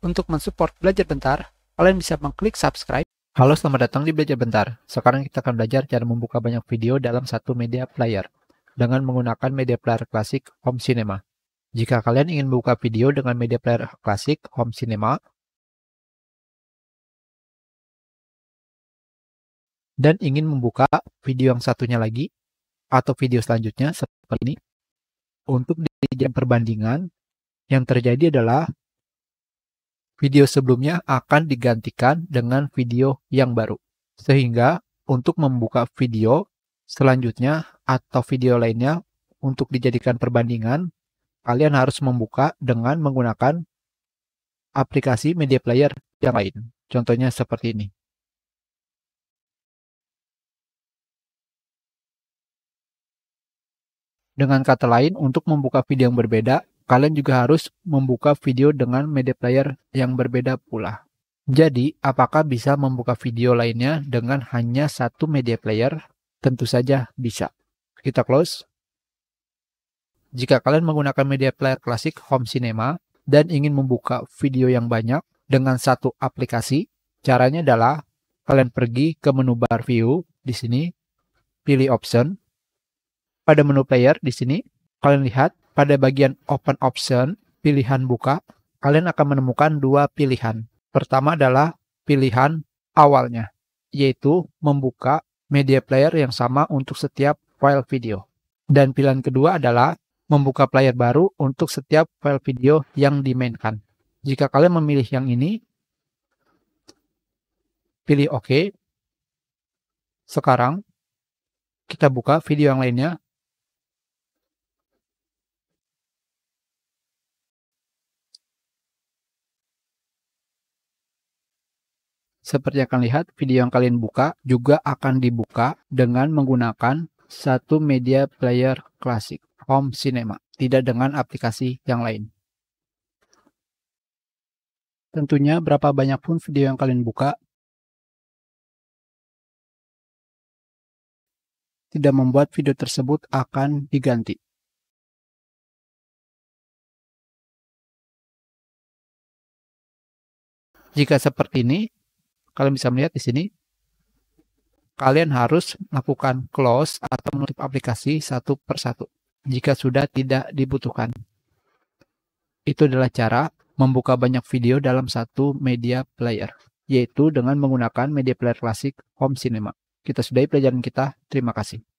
Untuk mensupport belajar bentar, kalian bisa mengklik subscribe. Halo, selamat datang di Belajar Bentar. Sekarang kita akan belajar cara membuka banyak video dalam satu media player dengan menggunakan media player klasik Home Cinema. Jika kalian ingin membuka video dengan media player klasik Home Cinema, dan ingin membuka video yang satunya lagi atau video selanjutnya seperti ini. Untuk dijadikan perbandingan, yang terjadi adalah video sebelumnya akan digantikan dengan video yang baru. Sehingga untuk membuka video selanjutnya atau video lainnya untuk dijadikan perbandingan, kalian harus membuka dengan menggunakan aplikasi media player yang lain. Contohnya seperti ini. Dengan kata lain, untuk membuka video yang berbeda, kalian juga harus membuka video dengan media player yang berbeda pula. Jadi, apakah bisa membuka video lainnya dengan hanya satu media player? Tentu saja bisa. Kita close. Jika kalian menggunakan media player klasik Home Cinema dan ingin membuka video yang banyak dengan satu aplikasi, caranya adalah kalian pergi ke menu bar view di sini, pilih option. Pada menu player di sini, kalian lihat pada bagian open option, pilihan buka, kalian akan menemukan dua pilihan. Pertama adalah pilihan awalnya, yaitu membuka media player yang sama untuk setiap file video. Dan pilihan kedua adalah membuka player baru untuk setiap file video yang dimainkan. Jika kalian memilih yang ini, pilih OK. Sekarang, kita buka video yang lainnya Seperti yang kalian lihat, video yang kalian buka juga akan dibuka dengan menggunakan satu media player klasik, Home Cinema, tidak dengan aplikasi yang lain. Tentunya berapa banyak pun video yang kalian buka, tidak membuat video tersebut akan diganti. Jika seperti ini, Kalian bisa melihat di sini. Kalian harus melakukan close atau menutup aplikasi satu per satu jika sudah tidak dibutuhkan. Itu adalah cara membuka banyak video dalam satu media player, yaitu dengan menggunakan media player klasik Home Cinema. Kita sudahi pelajaran kita. Terima kasih.